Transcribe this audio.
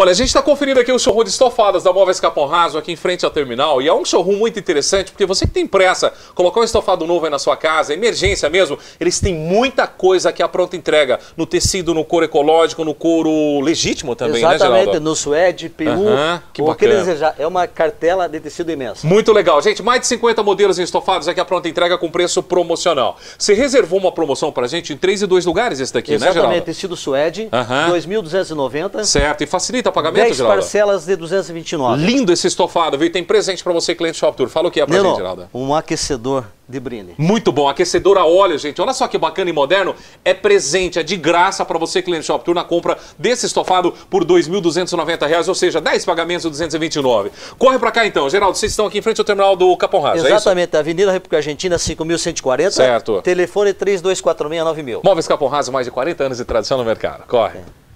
Olha, a gente está conferindo aqui o showroom de estofadas da Móveis Capão Raso, aqui em frente ao terminal, e é um showroom muito interessante, porque você que tem pressa, colocar um estofado novo aí na sua casa, emergência mesmo, eles têm muita coisa aqui à pronta entrega, no tecido, no couro ecológico, no couro legítimo também, Exatamente, né, Exatamente. no suede, peru, uhum, que o que desejar. É uma cartela de tecido imenso. Muito legal, gente, mais de 50 modelos em estofados aqui à pronta entrega com preço promocional. Você reservou uma promoção para a gente em três e dois lugares esse daqui, Exatamente, né, Geraldo? Exatamente, tecido suede, uhum. 2.290. Certo, e facilita direito a pagamento, 10 Geralda? parcelas de 229. Lindo esse estofado, viu? Tem presente para você, cliente Shop Tour. Fala o que é pra gente, Geralda. Um aquecedor de brinde. Muito bom, aquecedor a óleo, gente. Olha só que bacana e moderno. É presente, é de graça para você, cliente Shop Tour, na compra desse estofado por R$ 2.290, ou seja, 10 pagamentos de 229. Corre para cá então, Geraldo, vocês estão aqui em frente ao terminal do Capão Raso, é Exatamente, é Avenida República Argentina, 5140. Certo. Telefone 32469000. Móveis Capão Raso, mais de 40 anos de tradição no mercado. Corre. É.